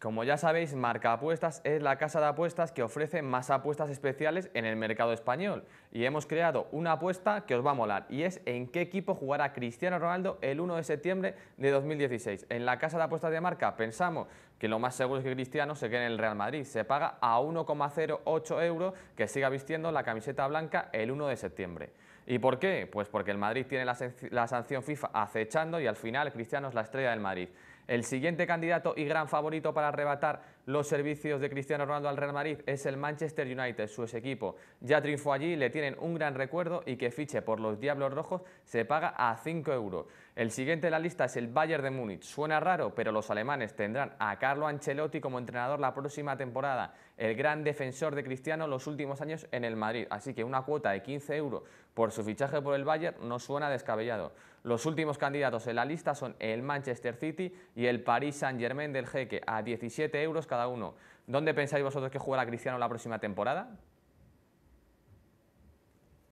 Como ya sabéis, Marca Apuestas es la casa de apuestas que ofrece más apuestas especiales en el mercado español y hemos creado una apuesta que os va a molar y es en qué equipo jugará Cristiano Ronaldo el 1 de septiembre de 2016. En la casa de apuestas de Marca pensamos que lo más seguro es que Cristiano se quede en el Real Madrid. Se paga a 1,08 euros que siga vistiendo la camiseta blanca el 1 de septiembre. ¿Y por qué? Pues porque el Madrid tiene la, sanción FIFA acechando y al final Cristiano es la estrella del Madrid. El siguiente candidato y gran favorito para arrebatar los servicios de Cristiano Ronaldo al Real Madrid es el Manchester United, su equipo. Ya triunfó allí, le tienen un gran recuerdo y que fiche por los Diablos Rojos se paga a 5 euros. El siguiente en la lista es el Bayern de Múnich. Suena raro, pero los alemanes tendrán a Carlo Ancelotti como entrenador la próxima temporada, el gran defensor de Cristiano los últimos años en el Madrid. Así que una cuota de 15 euros por su fichaje por el Bayern no suena descabellado. Los últimos candidatos en la lista son el Manchester City y el Paris Saint-Germain del Jeque, a 17 euros cada uno. ¿Dónde pensáis vosotros que jugará Cristiano la próxima temporada?